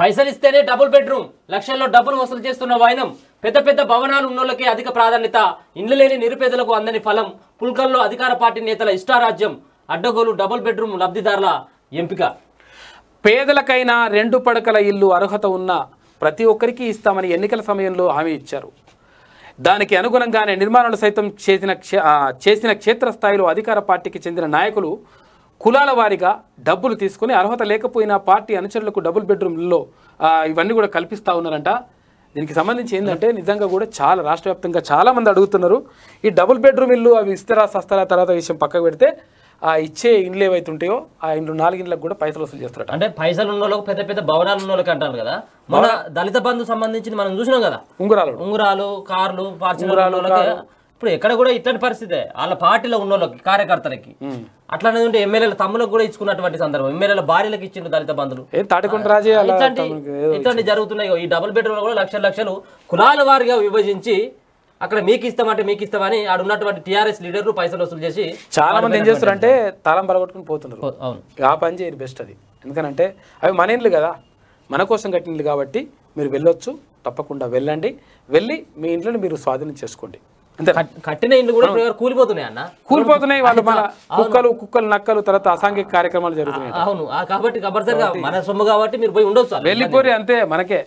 పైసలు ఇస్తేనే double bedroom లక్షల్లో డబ్బులు వసూలు చేస్తున్న వైనం పెద్ద పెద్ద భవనాలు ఉన్నోళ్ళకే అధిక ప్రాధాన్యత ఇండ్లు లేని నిరుపేదలకు అందని ఫలం పుల్కల్లో అధికార పార్టీ నేతల ఇష్టారాజ్యం అడ్డగోలు డబుల్ బెడ్రూమ్ లబ్ధిదారుల ఎంపిక పేదలకైనా రెండు పడకల ఇల్లు అర్హత ఉన్న ప్రతి ఒక్కరికి ఇస్తామని ఎన్నికల సమయంలో హామీ ఇచ్చారు దానికి అనుగుణంగానే నిర్మాణాలు సైతం చేసిన చేసిన క్షేత్రస్థాయిలో అధికార పార్టీకి చెందిన నాయకులు కులాల వారిగా డబ్బులు తీసుకుని అర్హత లేకపోయినా పార్టీ అనుచరులకు డబుల్ బెడ్రూమ్లో ఇవన్నీ కూడా కల్పిస్తూ ఉన్నారంట దీనికి సంబంధించి ఏంటంటే నిజంగా కూడా చాలా రాష్ట్ర వ్యాప్తంగా చాలామంది అడుగుతున్నారు ఈ డబుల్ బెడ్రూమ్ ఇల్లు అవి ఇస్తారా సస్తారా తర్వాత విషయం పక్కకు పెడితే ఆ ఇచ్చే ఇండ్లు ఏవైతే ఉంటాయో ఆ ఇండ్లు నాలుగిండ్లకు కూడా పైసలు వసూలు చేస్తారు అంటే పైసలు ఉన్న వాళ్ళకి పెద్ద పెద్ద భవనాలు ఉన్న వాళ్ళకి అంటారు కదా మన దళిత బంధు సంబంధించి మనం చూసినాం కదా ఉంగురాలు ఉంగరాలు కార్లు పార్సల్ ఇప్పుడు ఎక్కడ కూడా ఇట్లాంటి పరిస్థితే వాళ్ళ పార్టీలో ఉన్న వాళ్ళకి కార్యకర్తలకి అట్లానే ఉంటే ఎమ్మెల్యేల తమ్ములకు కూడా ఇచ్చుకున్నటువంటి సందర్భం ఎమ్మెల్యేల భార్యలకు ఇచ్చిన దళిత బంధువులు ఇట్లాంటి జరుగుతున్నాయి ఈ డబుల్ బెడ్రూమ్ కూడా లక్షల లక్షలు కులాల వారిగా విభజించి అక్కడ మీకు ఇస్తామంటే మీకు ఇస్తామని ఆడ ఉన్నటువంటి టీఆర్ఎస్ లీడర్లు పైసలు వసూలు చేసి చాలా మంది ఏం అంటే తాళం పలగొట్టుకుని పోతున్నారు అవును ఆ పని చేయరు బెస్ట్ అది ఎందుకనంటే అవి మన ఇండ్లు కదా మన కోసం కట్టినట్లు కాబట్టి మీరు వెళ్ళొచ్చు తప్పకుండా వెళ్ళండి వెళ్ళి మీ ఇంట్లో మీరు స్వాధీనం చేసుకోండి కట్టిన ఇల్లు కూడా కూలిపోతున్నాయి కూలిపోతున్నాయి వాళ్ళు మన కుక్కలు కుక్కలు నక్కలు తర్వాత అసాంఘిక కార్యక్రమాలు జరుగుతున్నాయి అవును కాబట్టి మన సొమ్ము కాబట్టి మీరు పోయి వెళ్ళిపోయి అంతే మనకే